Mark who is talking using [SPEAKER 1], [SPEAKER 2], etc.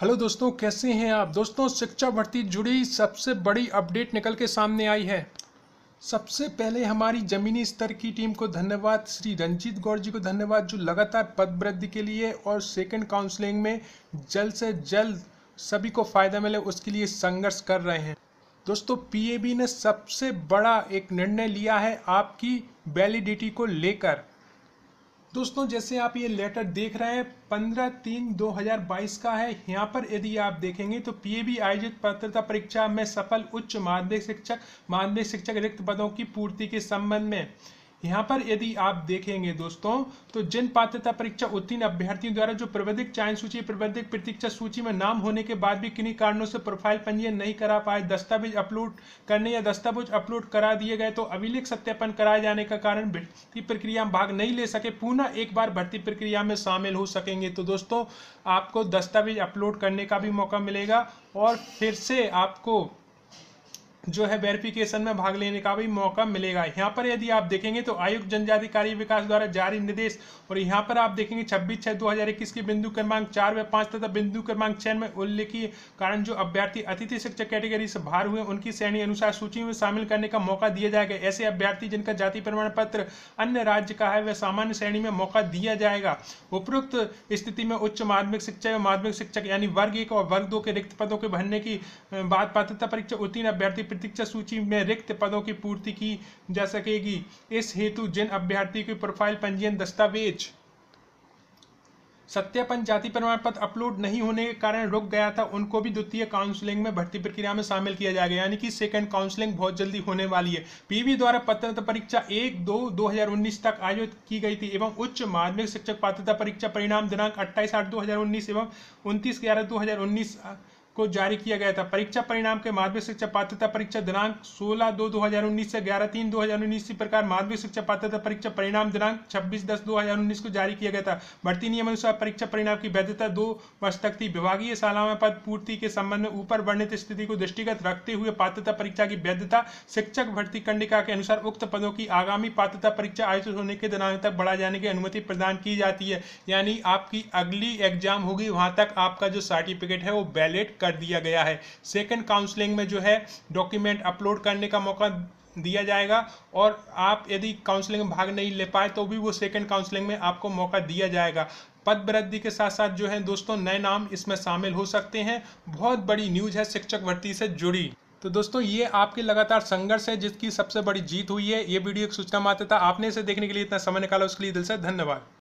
[SPEAKER 1] hello दोस्तों कैसे हैं आप दोस्तों शिक्षा भर्ती जुड़ी सबसे बड़ी अपडेट निकल के सामने आई है सबसे पहले हमारी ज़मीनी स्तर की टीम को धन्यवाद श्री रंजीत गौर जी को धन्यवाद जो लगातार पद वृद्धि के लिए और सेकंड काउंसलिंग में जल्द से जल्द सभी को फ़ायदा मिले उसके लिए संघर्ष कर रहे हैं दोस्तों पी ने सबसे बड़ा एक निर्णय लिया है आपकी वैलिडिटी को लेकर दोस्तों जैसे आप ये लेटर देख रहे हैं पंद्रह तीन दो हजार बाईस का है यहाँ पर यदि आप देखेंगे तो पीएबी आयोजित पात्रता परीक्षा में सफल उच्च माध्यमिक शिक्षक माध्यमिक शिक्षक रिक्त पदों की पूर्ति के संबंध में यहाँ पर यदि आप देखेंगे दोस्तों तो जन पात्रता परीक्षा उत्तीर्ण अभ्यर्थियों द्वारा जो प्रबंधिक चयन सूची प्रबंधिक प्रतीक्षा सूची में नाम होने के बाद भी किन्हीं कारणों से प्रोफाइल पंजीयन नहीं करा पाए दस्तावेज अपलोड करने या दस्तावेज अपलोड करा दिए गए तो अभिलेख सत्यापन कराए जाने का कारण भर्ती प्रक्रिया में भाग नहीं ले सके पुनः एक बार भर्ती प्रक्रिया में शामिल हो सकेंगे तो दोस्तों आपको दस्तावेज अपलोड करने का भी मौका मिलेगा और फिर से आपको जो है वेरिफिकेशन में भाग लेने का भी मौका मिलेगा यहाँ पर यदि आप देखेंगे तो आयुक्त जनजाति कार्य विकास द्वारा जारी निर्देश और यहाँ पर आप देखेंगे 26 छह 2021 के बिंदु क्रमांक चार व पांच तथा बिंदु क्रमांक छह में उल्लेखीय कारण जो अभ्यर्थी अतिथि शिक्षक कैटेगरी से बाहर हुए उनकी श्रेणी अनुसार सूची में शामिल करने का मौका दिया जाएगा ऐसे अभ्यर्थी जिनका जाति प्रमाण पत्र अन्य राज्य का है वह सामान्य श्रेणी में मौका दिया जाएगा उपरोक्त स्थिति में उच्च माध्यमिक शिक्षा एवं माध्यमिक शिक्षक यानी वर्ग एक और वर्ग दो के रिक्त पदों के भरने की बात पात्रता परीक्षा उत्तीर्ण अभ्यर्थी प्रतीक्षा सूची में रिक्त पदों की पूर्ति की जा सकेगी इस हेतु जिन अभ्यर्थियों की प्रोफाइल पंजीयन दस्तावेज सत्यापन जाति प्रमाण पत्र अपलोड नहीं होने के कारण रुक गया था उनको भी द्वितीय काउंसलिंग में भर्ती प्रक्रिया में शामिल किया जाएगा यानी कि सेकंड काउंसलिंग बहुत जल्दी होने वाली है पीवी द्वारा पत्रता परीक्षा एक दो दो तक आयोजित की गई थी एवं उच्च माध्यमिक शिक्षक पात्रता परीक्षा परिणाम दिनांक अट्ठाईस आठ दो एवं उनतीस ग्यारह दो को जारी किया गया था परीक्षा परिणाम के माध्यमिक शिक्षा पात्रता परीक्षा दिनांक 16 दो 2019 से 11 तीन 2019 उन्नीस प्रकार माध्यमिक शिक्षा पात्रता परीक्षा परिणाम दिनांक 26 दस 2019 को जारी किया गया था भर्ती नियम अनुसार परीक्षा परिणाम की वैधता दो वर्ष तक थी विभागीय शालाओं पद पूर्ति के संबंध में ऊपर वर्णित स्थिति को दृष्टिगत रखते हुए पात्रता परीक्षा की वैधता शिक्षक भर्ती कंडिका के अनुसार उक्त पदों की आगामी पात्रता परीक्षा आयोजित होने के दिनांक तक बढ़ाए जाने की अनुमति प्रदान की जाती है यानी आपकी अगली एग्जाम होगी वहां तक आपका जो सर्टिफिकेट है वो वैलिड कर दिया गया है सेकंड काउंसलिंग में जो है डॉक्यूमेंट अपलोड करने का मौका दिया जाएगा और आप यदि काउंसलिंग में भाग नहीं ले पाए तो भी वो सेकंड काउंसलिंग में आपको मौका दिया जाएगा पद वृद्धि के साथ साथ जो है दोस्तों नए नाम इसमें शामिल हो सकते हैं बहुत बड़ी न्यूज है शिक्षक भर्ती से जुड़ी तो दोस्तों ये आपके लगातार संघर्ष है जिसकी सबसे बड़ी जीत हुई है ये वीडियो एक सूचना मात्र था आपने इसे देखने के लिए इतना समय निकाला उसके लिए दिल से धन्यवाद